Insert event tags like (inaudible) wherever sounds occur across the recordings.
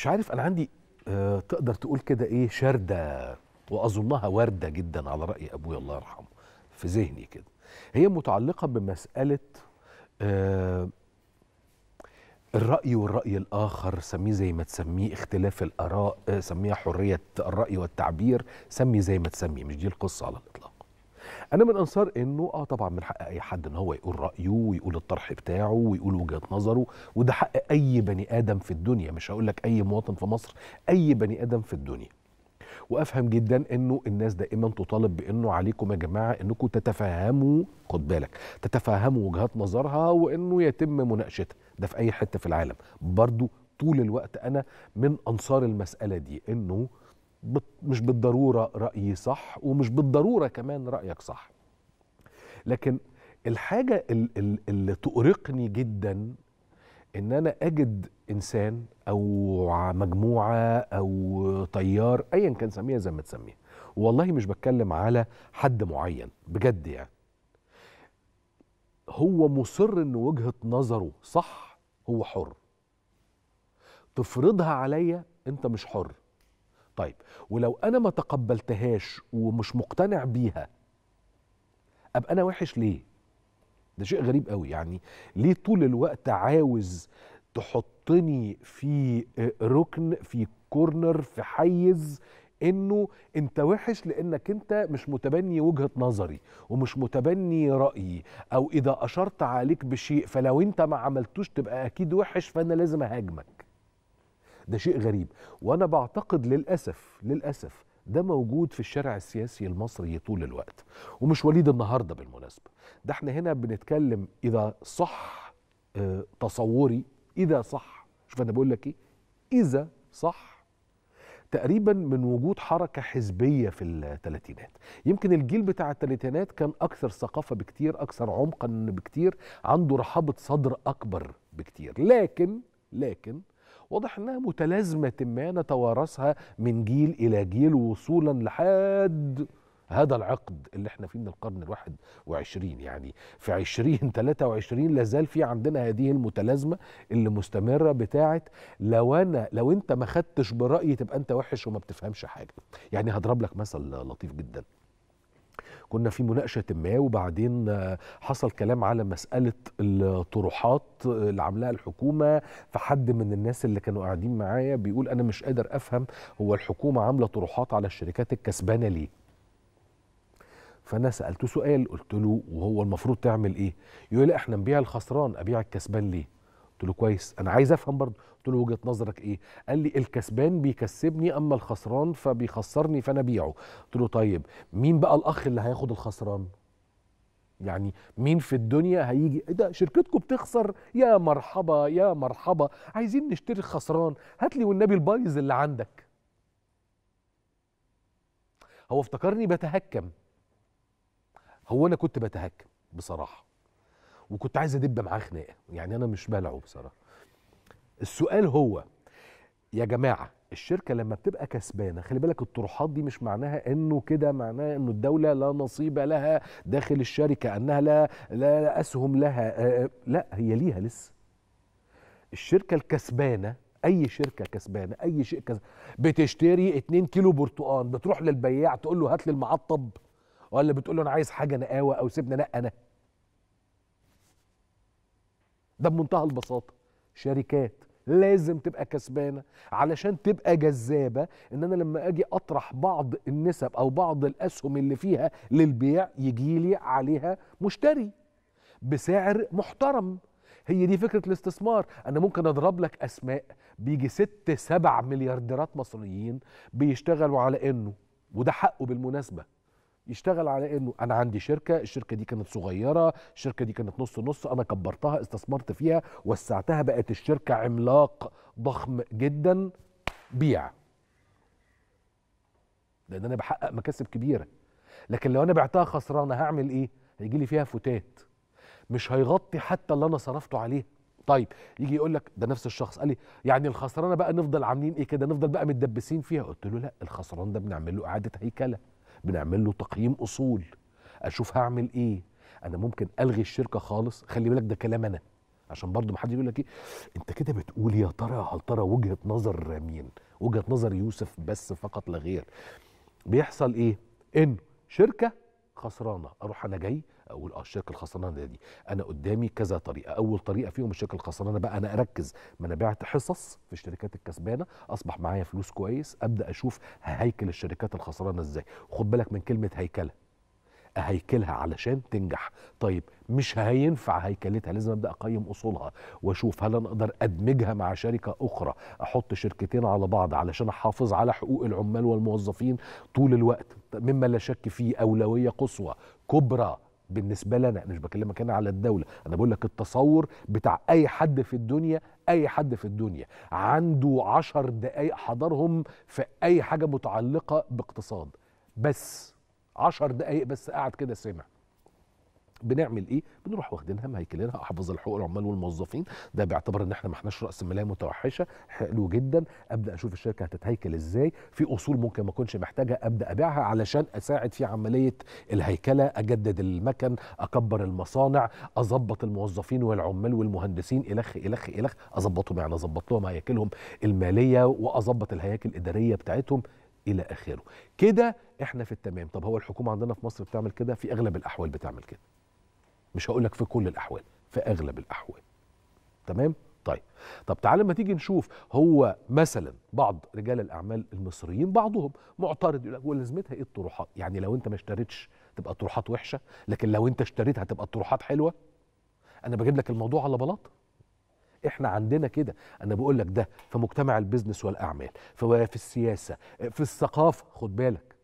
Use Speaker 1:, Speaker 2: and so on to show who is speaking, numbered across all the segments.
Speaker 1: مش عارف انا عندي آه تقدر تقول كده ايه شرده واظنها وارده جدا على راي ابويا الله يرحمه في ذهني كده هي متعلقه بمساله آه الرأي والرأي الآخر سميه زي ما تسميه اختلاف الآراء آه، سميها حرية الرأي والتعبير سمي زي ما تسميه مش دي القصة على انا من انصار انه اه طبعا من حق اي حد ان هو يقول رايه ويقول الطرح بتاعه ويقول وجهه نظره وده حق اي بني ادم في الدنيا مش هقول لك اي مواطن في مصر اي بني ادم في الدنيا وافهم جدا انه الناس دائما تطالب بانه عليكم يا جماعه انكم تتفهموا خد بالك تتفهموا وجهات نظرها وانه يتم مناقشتها ده في اي حته في العالم برضو طول الوقت انا من انصار المساله دي انه مش بالضروره رايي صح ومش بالضروره كمان رايك صح لكن الحاجه اللي تؤرقني جدا ان انا اجد انسان او مجموعه او تيار ايا كان سميها زي ما تسميها والله مش بتكلم على حد معين بجد يعني هو مصر ان وجهه نظره صح هو حر تفرضها عليا انت مش حر طيب ولو انا ما تقبلتهاش ومش مقتنع بيها ابقى انا وحش ليه ده شيء غريب قوي يعني ليه طول الوقت عاوز تحطني في آه، ركن في كورنر في حيز انه انت وحش لانك انت مش متبني وجهه نظري ومش متبني رايي او اذا اشرت عليك بشيء فلو انت ما عملتوش تبقى اكيد وحش فانا لازم اهاجمك ده شيء غريب وانا بعتقد للاسف للاسف ده موجود في الشارع السياسي المصري طول الوقت ومش وليد النهارده بالمناسبه ده احنا هنا بنتكلم اذا صح آه، تصوري اذا صح شوف انا بقول لك ايه اذا صح تقريبا من وجود حركة حزبية في الثلاثينات يمكن الجيل بتاع الثلاثينات كان أكثر ثقافة بكتير أكثر عمقا بكتير عنده رحابة صدر أكبر بكتير لكن لكن واضح انها متلازمه ما نتوارثها من جيل الى جيل وصولا لحد هذا العقد اللي احنا فيه من القرن الواحد وعشرين يعني في عشرين (laughs) تلاتة وعشرين لازال في عندنا هذه المتلازمة اللي مستمرة بتاعة لو أنا لو أنت ما خدتش برأيي تبقى أنت وحش وما بتفهمش حاجة يعني هضرب لك مثل لطيف جدا كنا في مناقشه ما وبعدين آه، حصل كلام على مساله الطروحات آه، اللي عاملاها الحكومه فحد من الناس اللي كانوا قاعدين معايا بيقول انا مش قادر افهم هو الحكومه عامله طروحات على الشركات الكسبانه ليه فانا سالته سؤال قلت له وهو المفروض تعمل ايه يقول لي احنا نبيع الخسران ابيع الكسبان ليه قلت له كويس انا عايز افهم برضه قلت له وجهه نظرك ايه قال لي الكسبان بيكسبني اما الخسران فبيخسرني فانا بيعه قلت له طيب مين بقى الاخ اللي هياخد الخسران يعني مين في الدنيا هيجي ايه ده شركتكم بتخسر يا مرحبا يا مرحبا عايزين نشتري خسران هات لي والنبي البايظ اللي عندك هو افتكرني بتهكم هو انا كنت بتهكم بصراحه وكنت عايز ادب معاه خناقه يعني انا مش بلعه بصراحه السؤال هو يا جماعه الشركه لما بتبقى كسبانه خلي بالك الطروحات دي مش معناها انه كده معناها انه الدوله لا نصيب لها داخل الشركه انها لا لا اسهم لها لا هي ليها لسه الشركه الكسبانه اي شركه كسبانه اي شيء كسبانة بتشتري 2 كيلو برتقال بتروح للبياع تقول له هات لي المعطب ولا بتقول له انا عايز حاجه نقاوه او سيبنا نقى انا ده بمنتهى البساطه شركات لازم تبقى كسبانه علشان تبقى جذابه ان انا لما اجي اطرح بعض النسب او بعض الاسهم اللي فيها للبيع يجي لي عليها مشتري بسعر محترم هي دي فكره الاستثمار انا ممكن اضرب لك اسماء بيجي ست سبع مليارديرات مصريين بيشتغلوا على انه وده حقه بالمناسبه يشتغل على انه انا عندي شركه الشركه دي كانت صغيره الشركه دي كانت نص نص انا كبرتها استثمرت فيها وسعتها بقت الشركه عملاق ضخم جدا بيع لان انا بحقق مكاسب كبيره لكن لو انا بعتها خسرانه هعمل ايه هيجي لي فيها فتات مش هيغطي حتى اللي انا صرفته عليه طيب يجي يقول لك ده نفس الشخص قال لي يعني الخسرانه بقى نفضل عاملين ايه كده نفضل بقى متدبسين فيها قلت له لا الخسران ده بنعمل له اعاده هيكله بنعمل له تقييم اصول اشوف هعمل ايه انا ممكن الغي الشركه خالص خلي بالك ده كلام انا عشان برضه محدش يقول لك ايه انت كده بتقول يا ترى هل ترى وجهه نظر مين وجهه نظر يوسف بس فقط لا غير بيحصل ايه انه شركه خسرانه اروح انا جاي اقول اه الشركه الخسرانه دي انا قدامي كذا طريقه اول طريقه فيهم الشركه الخسرانه بقى انا اركز ما انا بعت حصص في الشركات الكسبانه اصبح معايا فلوس كويس ابدا اشوف هيكل الشركات الخسرانه ازاي خد بالك من كلمه هيكله اهيكلها علشان تنجح طيب مش هينفع هيكلتها لازم ابدا اقيم اصولها واشوف هل انا اقدر ادمجها مع شركه اخرى احط شركتين على بعض علشان احافظ على حقوق العمال والموظفين طول الوقت مما لا شك فيه اولويه قصوى كبرى بالنسبه لنا مش بكلمك هنا على الدوله انا بقول لك التصور بتاع اي حد في الدنيا اي حد في الدنيا عنده عشر دقايق حضرهم في اي حاجه متعلقه باقتصاد بس عشر دقايق بس قعد كده سمع بنعمل ايه؟ بنروح واخدينها مهيكلينها احفظ الحقوق العمال والموظفين ده باعتبار ان احنا ما احناش راس ماليه متوحشه حلو جدا ابدا اشوف الشركه هتتهيكل ازاي في اصول ممكن ما اكونش محتاجها ابدا ابيعها علشان اساعد في عمليه الهيكله اجدد المكن اكبر المصانع اظبط الموظفين والعمال والمهندسين الخ الخ الخ اظبطهم يعني اظبط لهم هياكلهم الماليه واظبط الهياكل الاداريه بتاعتهم الى اخره كده احنا في التمام طب هو الحكومه عندنا في مصر بتعمل كده في اغلب الاحوال بتعمل كده مش هقول لك في كل الاحوال في اغلب الاحوال تمام طيب طب تعالى ما تيجي نشوف هو مثلا بعض رجال الاعمال المصريين بعضهم معترض يقول لك ولازمتها ايه الطروحات يعني لو انت ما اشتريتش تبقى الطروحات وحشه لكن لو انت اشتريت هتبقى الطروحات حلوه انا بجيب لك الموضوع على بلاط احنا عندنا كده انا بقول لك ده في مجتمع البيزنس والاعمال في السياسه في الثقافه خد بالك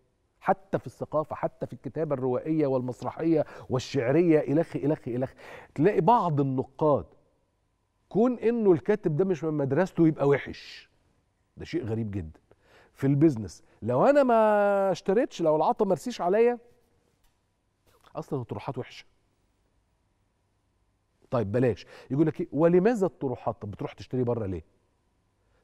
Speaker 1: حتى في الثقافه حتى في الكتابه الروائيه والمسرحيه والشعريه الخ الخ الخ تلاقي بعض النقاد كون انه الكاتب ده مش من مدرسته يبقى وحش ده شيء غريب جدا في البيزنس لو انا ما اشتريتش لو العطا مرسيش عليا اصلا الطروحات وحشه طيب بلاش يقول لك ايه ولماذا الطروحات طب بتروح تشتري بره ليه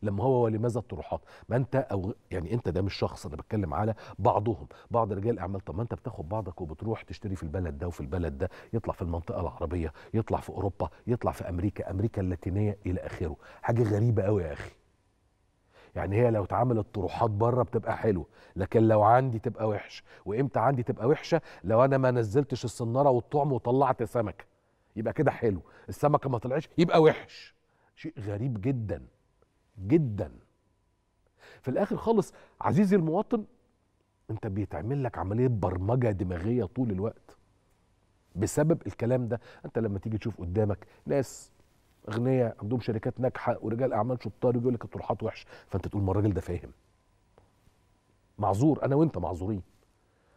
Speaker 1: لما هو ولماذا الطروحات ما انت او يعني انت ده مش شخص انا بتكلم على بعضهم بعض رجال الاعمال طب ما انت بتاخد بعضك وبتروح تشتري في البلد ده وفي البلد ده يطلع في المنطقه العربيه يطلع في اوروبا يطلع في امريكا امريكا اللاتينيه الى اخره حاجه غريبه قوي يا اخي يعني هي لو اتعملت طروحات بره بتبقى حلوه لكن لو عندي تبقى وحش وامتى عندي تبقى وحشه لو انا ما نزلتش الصناره والطعم وطلعت سمكه يبقى كده حلو السمكه ما طلعتش يبقى وحش شيء غريب جدا جدا في الاخر خالص عزيزي المواطن انت بيتعمل لك عمليه برمجه دماغيه طول الوقت بسبب الكلام ده انت لما تيجي تشوف قدامك ناس اغنياء عندهم شركات ناجحه ورجال اعمال شطار يقول لك الطروحات وحش فانت تقول ما الراجل ده فاهم معذور انا وانت معذورين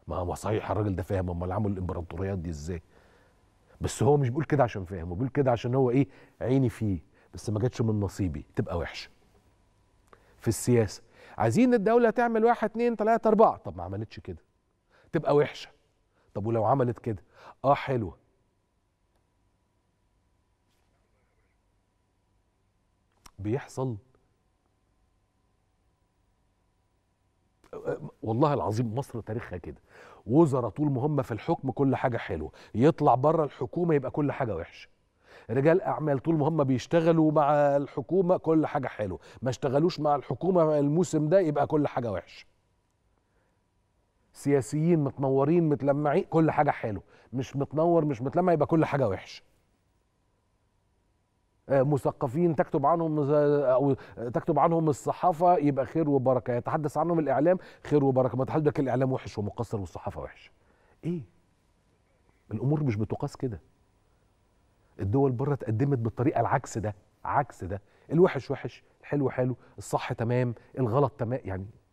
Speaker 1: ما هو صحيح الراجل ده فاهم امال عمل الامبراطوريات دي ازاي بس هو مش بيقول كده عشان فاهم هو بيقول كده عشان هو ايه عيني فيه بس ما جاتش من نصيبي تبقى وحشه في السياسه عايزين الدوله تعمل واحد اتنين تلاته اربعه طب ما عملتش كده تبقى وحشه طب ولو عملت كده اه حلوه بيحصل والله العظيم مصر تاريخها كده وزراء طول ما هم في الحكم كل حاجه حلوه يطلع بره الحكومه يبقى كل حاجه وحشه رجال اعمال طول ما هم بيشتغلوا مع الحكومه كل حاجه حلوه ما اشتغلوش مع الحكومه الموسم ده يبقى كل حاجه وحشه سياسيين متنورين متلمعين كل حاجه حلو مش متنور مش متلمع يبقى كل حاجه وحشه آه، مثقفين تكتب عنهم او تكتب عنهم الصحافه يبقى خير وبركه يتحدث عنهم الاعلام خير وبركه ما تحدث الاعلام وحش ومقصر والصحافه وحشه ايه الامور مش بتقاس كده الدول بره اتقدمت بالطريقه العكس ده عكس ده الوحش وحش الحلو حلو الصح تمام الغلط تمام يعني